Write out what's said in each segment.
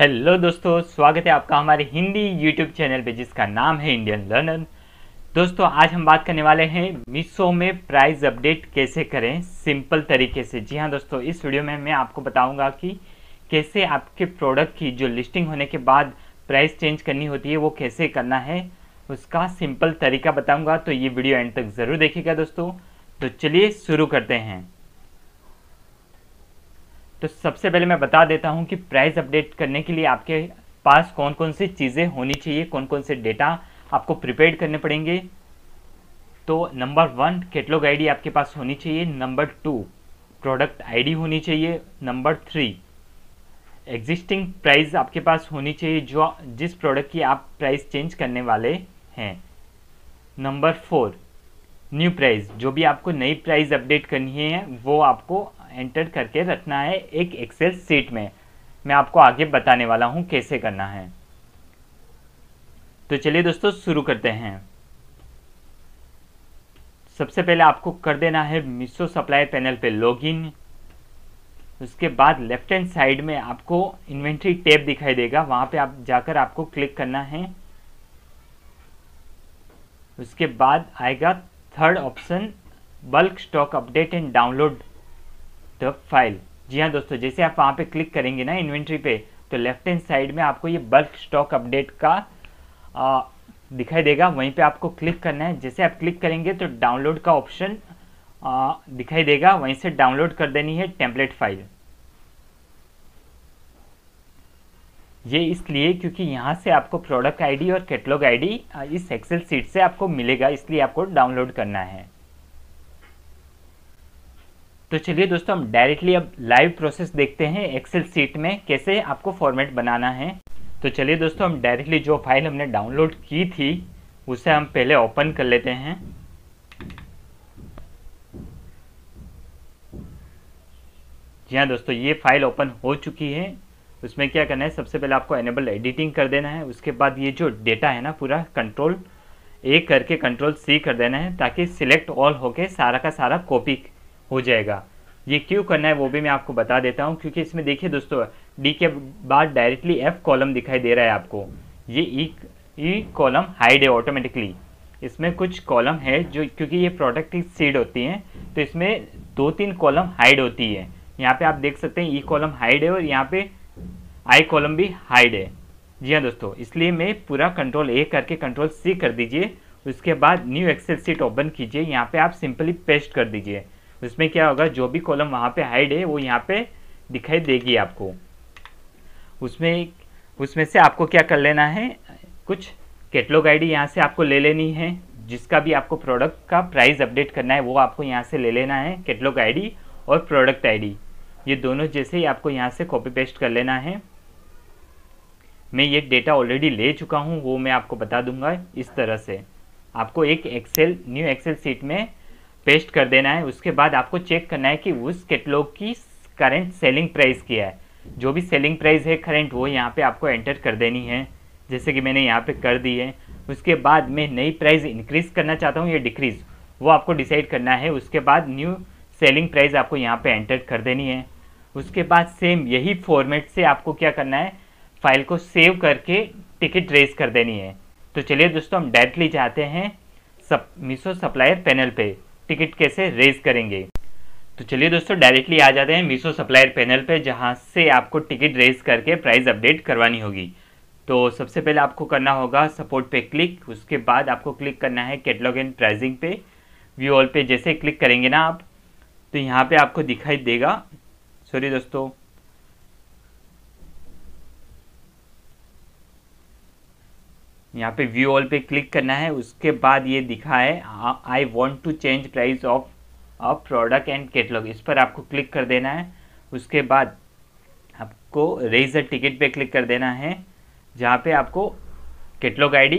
hello दोस्तों स्वागत है आपका हमारे हिंदी यूट्यूब चैनल पे जिसका नाम है इंडियन लर्नर दोस्तों आज हम बात करने वाले हैं मीशो में प्राइस अपडेट कैसे करें सिंपल तरीके से जी हाँ दोस्तों इस वीडियो में मैं आपको बताऊंगा कि कैसे आपके प्रोडक्ट की जो लिस्टिंग होने के बाद प्राइस चेंज करनी होती है वो कैसे करना है उसका सिंपल तरीका बताऊँगा तो ये वीडियो एंड तक ज़रूर देखेगा दोस्तों तो चलिए शुरू करते हैं तो सबसे पहले मैं बता देता हूँ कि प्राइस अपडेट करने के लिए आपके पास कौन कौन सी चीज़ें होनी चाहिए कौन कौन से डेटा आपको प्रिपेयर करने पड़ेंगे तो नंबर वन कैटलॉग आईडी आपके पास होनी चाहिए नंबर टू प्रोडक्ट आईडी होनी चाहिए नंबर थ्री एग्जिस्टिंग प्राइस आपके पास होनी चाहिए जो जिस प्रोडक्ट की आप प्राइस चेंज करने वाले हैं नंबर फोर न्यू प्राइस जो भी आपको नई प्राइस अपडेट करनी है वो आपको एंटर करके रखना है एक एक्सेल सीट में मैं आपको आगे बताने वाला हूँ कैसे करना है तो चलिए दोस्तों शुरू करते हैं सबसे पहले आपको कर देना है मिसो सप्लाई पैनल पे लॉगिन उसके बाद लेफ्ट हैंड साइड में आपको इन्वेंट्री टैब दिखाई देगा वहाँ पे आप जाकर आपको क्लिक करना है उसके बाद आएगा third option bulk stock update and download the file जी हाँ दोस्तों जैसे आप वहाँ पे क्लिक करेंगे ना इन्वेंट्री पे तो लेफ्ट हैंड साइड में आपको ये बल्क स्टॉक अपडेट का आ, दिखाई देगा वहीं पे आपको क्लिक करना है जैसे आप क्लिक करेंगे तो डाउनलोड का ऑप्शन दिखाई देगा वहीं से डाउनलोड कर देनी है टेम्पलेट फाइल ये इसलिए क्योंकि यहाँ से आपको प्रोडक्ट आईडी और कैटलॉग आईडी इस एक्सेल सीट से आपको मिलेगा इसलिए आपको डाउनलोड करना है तो चलिए दोस्तों हम डायरेक्टली अब लाइव प्रोसेस देखते हैं एक्सेल सीट में कैसे आपको फॉर्मेट बनाना है तो चलिए दोस्तों हम डायरेक्टली जो फाइल हमने डाउनलोड की थी उसे हम पहले ओपन कर लेते हैं जी हाँ दोस्तों ये फाइल ओपन हो चुकी है उसमें क्या करना है सबसे पहले आपको एनेबल एडिटिंग कर देना है उसके बाद ये जो डेटा है ना पूरा कंट्रोल ए करके कंट्रोल सी कर देना है ताकि सिलेक्ट ऑल होके सारा का सारा कॉपी हो जाएगा ये क्यों करना है वो भी मैं आपको बता देता हूँ क्योंकि इसमें देखिए दोस्तों डी के बाद डायरेक्टली एफ कॉलम दिखाई दे रहा है आपको ये ई कॉलम हाइड है ऑटोमेटिकली इसमें कुछ कॉलम है जो क्योंकि ये प्रोडक्ट की सीड होती हैं तो इसमें दो तीन कॉलम हाइड होती है यहाँ पे आप देख सकते हैं ई कॉलम हाइड है और यहाँ पे आई कॉलम भी हाइड है जी हाँ दोस्तों इसलिए मैं पूरा कंट्रोल ए करके कंट्रोल सी कर दीजिए उसके बाद न्यू एक्सेल सीट ओपन कीजिए यहाँ पे आप सिंपली पेस्ट कर दीजिए उसमें क्या होगा जो भी कॉलम वहाँ पे हाइड है वो यहाँ पे दिखाई देगी आपको उसमें उसमें से आपको क्या कर लेना है कुछ कैटलॉग आईडी यहाँ से आपको ले लेनी है जिसका भी आपको प्रोडक्ट का प्राइस अपडेट करना है वो आपको यहाँ से ले लेना है कैटलॉग आईडी और प्रोडक्ट आईडी ये दोनों जैसे ही आपको यहाँ से कॉपी पेस्ट कर लेना है मैं ये डेटा ऑलरेडी ले चुका हूँ वो मैं आपको बता दूंगा इस तरह से आपको एक एक्सेल न्यू एक्सेल सीट में पेस्ट कर देना है उसके बाद आपको चेक करना है कि उस कैटलॉग की करेंट सेलिंग प्राइस क्या है जो भी सेलिंग प्राइस है करेंट वो यहाँ पे आपको एंटर कर देनी है जैसे कि मैंने यहाँ पे कर दी है उसके बाद मैं नई प्राइस इंक्रीज़ करना चाहता हूँ या डिक्रीज़ वो आपको डिसाइड करना है उसके बाद न्यू सेलिंग प्राइस आपको यहाँ पे एंटर कर देनी है उसके बाद सेम यही फॉर्मेट से आपको क्या करना है फाइल को सेव करके टिकट रेस कर देनी है तो चलिए दोस्तों हम डायरेक्टली जाते हैं सब मिसो सप्लायर पैनल पे टिकट कैसे रेज करेंगे तो चलिए दोस्तों डायरेक्टली आ जाते हैं मीशो सप्लायर पैनल पे जहाँ से आपको टिकट रेज करके प्राइस अपडेट करवानी होगी तो सबसे पहले आपको करना होगा सपोर्ट पे क्लिक उसके बाद आपको क्लिक करना है कैटलॉग एंड प्राइजिंग पे व्यू ऑल पे जैसे क्लिक करेंगे ना आप तो यहाँ पे आपको दिखाई देगा सॉरी दोस्तों यहाँ पे व्यू ऑल पे क्लिक करना है उसके बाद ये दिखा है I want to change price of a product and catalogue इस पर आपको क्लिक कर देना है उसके बाद आपको रेज टिकट पे क्लिक कर देना है जहाँ पे आपको कैटलॉग आईडी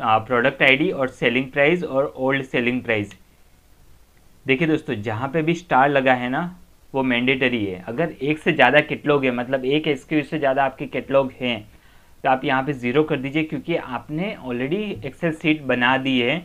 प्रोडक्ट आईडी और सेलिंग प्राइस और ओल्ड सेलिंग प्राइस देखिए दोस्तों जहाँ पे भी स्टार लगा है ना वो मैंडेटरी है अगर एक से ज़्यादा कैटलॉग है मतलब एक एस से ज़्यादा आपके कैटलॉग हैं तो आप यहाँ पे ज़ीरो कर दीजिए क्योंकि आपने ऑलरेडी एक्सेल सीट बना दी है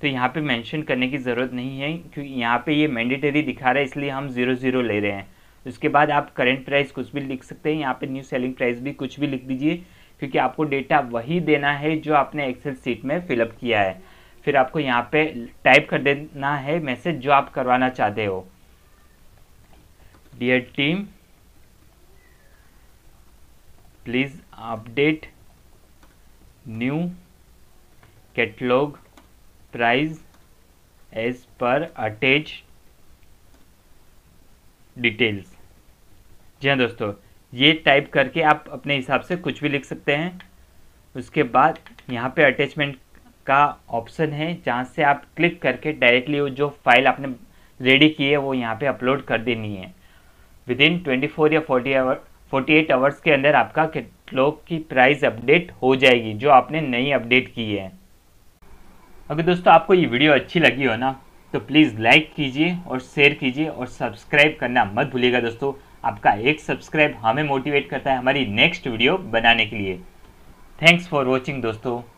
तो यहाँ पे मेंशन करने की ज़रूरत नहीं है क्योंकि यहाँ पे ये मैंडेटरी दिखा रहा है इसलिए हम ज़ीरो ज़ीरो ले रहे हैं उसके बाद आप करेंट प्राइस कुछ भी लिख सकते हैं यहाँ पे न्यू सेलिंग प्राइस भी कुछ भी लिख दीजिए क्योंकि आपको डेटा वही देना है जो आपने एक्सेल सीट में फिलअप किया है फिर आपको यहाँ पर टाइप कर देना है मैसेज जो आप करवाना चाहते हो dear team please update new catalogue price as per attach details जी हाँ दोस्तों ये टाइप करके आप अपने हिसाब से कुछ भी लिख सकते हैं उसके बाद यहाँ पे अटैचमेंट का ऑप्शन है जहाँ से आप क्लिक करके डायरेक्टली वो जो फाइल आपने रेडी की है वो यहाँ पे अपलोड कर देनी है विद इन ट्वेंटी फोर या फोर्टी आवर 48 आवर्स के अंदर आपका कैटलॉग की प्राइस अपडेट हो जाएगी जो आपने नई अपडेट की है अगर दोस्तों आपको ये वीडियो अच्छी लगी हो ना तो प्लीज़ लाइक कीजिए और शेयर कीजिए और सब्सक्राइब करना मत भूलिएगा दोस्तों आपका एक सब्सक्राइब हमें मोटिवेट करता है हमारी नेक्स्ट वीडियो बनाने के लिए थैंक्स फॉर वॉचिंग दोस्तों